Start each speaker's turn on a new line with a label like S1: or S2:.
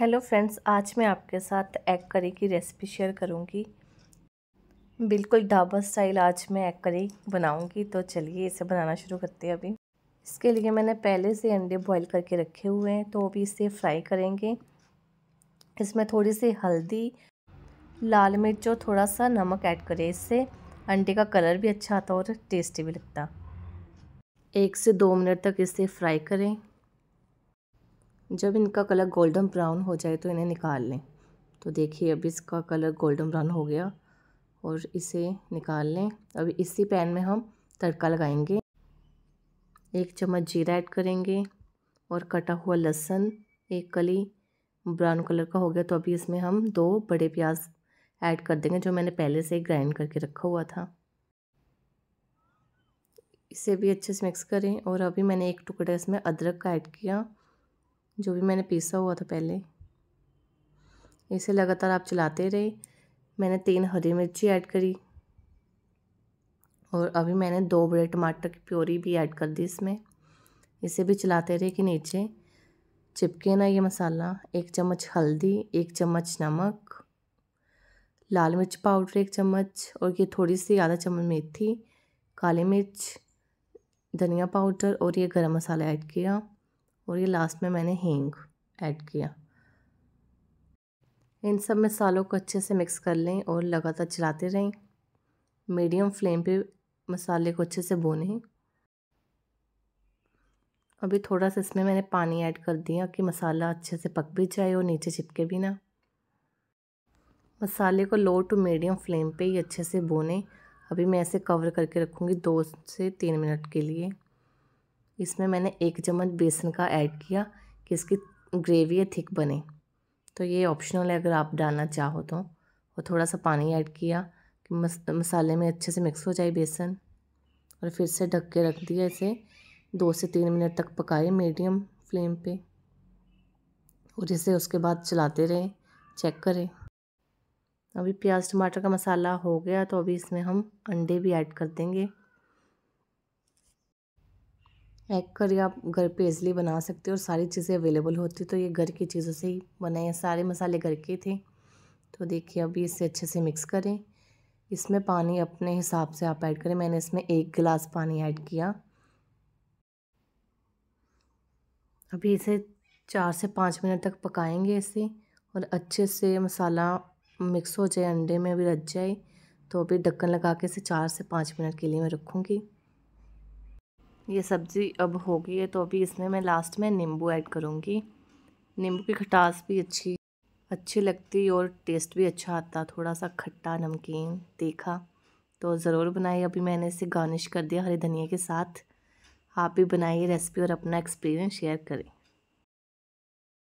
S1: hello friends आज मैं आपके साथ एग करी की रेसिपी शेयर करूंगी बिल्कुल ढाबा स्टाइल आज मैं एग करी बनाऊंगी तो चलिए इसे बनाना शुरू करते हैं अभी इसके लिए मैंने पहले से अंडे बॉईल करके रखे हुए हैं तो अभी इसे फ्राई करेंगे इसमें थोड़ी सी हल्दी लाल मिर्च और थोड़ा सा नमक ऐड करें इससे अंडे का कलर भी अच्छा आता और टेस्टी भी लगता एक से दो मिनट तक इसे फ्राई करें जब इनका कलर गोल्डन ब्राउन हो जाए तो इन्हें निकाल लें तो देखिए अब इसका कलर गोल्डन ब्राउन हो गया और इसे निकाल लें अब इसी पैन में हम तड़का लगाएंगे एक चम्मच जीरा ऐड करेंगे और कटा हुआ लहसुन एक कली ब्राउन कलर का हो गया तो अभी इसमें हम दो बड़े प्याज ऐड कर देंगे जो मैंने पहले से ग्राइंड करके रखा हुआ था इसे भी अच्छे से मिक्स करें और अभी मैंने एक टुकड़ा इसमें अदरक का ऐड किया जो भी मैंने पीसा हुआ था पहले इसे लगातार आप चलाते रहे मैंने तीन हरी मिर्ची ऐड करी और अभी मैंने दो बड़े टमाटर की प्योरी भी ऐड कर दी इसमें इसे भी चलाते रहे कि नीचे चिपके ना ये मसाला एक चम्मच हल्दी एक चम्मच नमक लाल मिर्च पाउडर एक चम्मच और ये थोड़ी सी आधा चम्मच मेथी काली मिर्च धनिया पाउडर और ये गरम मसाला ऐड किया और ये लास्ट में मैंने हींग ऐड किया इन सब मसालों को अच्छे से मिक्स कर लें और लगातार चलाते रहें मीडियम फ्लेम पे मसाले को अच्छे से भूनें अभी थोड़ा सा इसमें मैंने पानी ऐड कर दिया कि मसाला अच्छे से पक भी जाए और नीचे चिपके भी ना मसाले को लो टू मीडियम फ्लेम पे ही अच्छे से भूनें अभी मैं ऐसे कवर करके रखूँगी दो से तीन मिनट के लिए इसमें मैंने एक चम्मच बेसन का ऐड किया कि इसकी ग्रेवी थिक बने तो ये ऑप्शनल है अगर आप डालना चाहो तो और थोड़ा सा पानी ऐड किया कि मसाले में अच्छे से मिक्स हो जाए बेसन और फिर से ढक के रख दिया इसे दो से तीन मिनट तक पकाए मीडियम फ्लेम पे और इसे उसके बाद चलाते रहें चेक करें अभी प्याज टमाटर का मसाला हो गया तो अभी इसमें हम अंडे भी ऐड कर देंगे हैक कर या आप घर पे इजली बना सकते हो और सारी चीज़ें अवेलेबल होती तो ये घर की चीज़ों से ही बनाए सारे मसाले घर के थे तो देखिए अभी इसे अच्छे से मिक्स करें इसमें पानी अपने हिसाब से आप ऐड करें मैंने इसमें एक गिलास पानी ऐड किया अभी इसे चार से पाँच मिनट तक पकाएंगे इसे और अच्छे से मसाला मिक्स हो जाए अंडे में भी रच जाए तो अभी ढक्कन लगा के इसे चार से पाँच मिनट के लिए मैं रखूँगी ये सब्ज़ी अब हो गई है तो अभी इसमें मैं लास्ट में नींबू ऐड करूँगी नींबू की खटास भी अच्छी अच्छी लगती और टेस्ट भी अच्छा आता थोड़ा सा खट्टा नमकीन तीखा तो ज़रूर बनाइए अभी मैंने इसे गार्निश कर दिया हरी धनिया के साथ आप भी बनाइए रेसिपी और अपना एक्सपीरियंस शेयर करें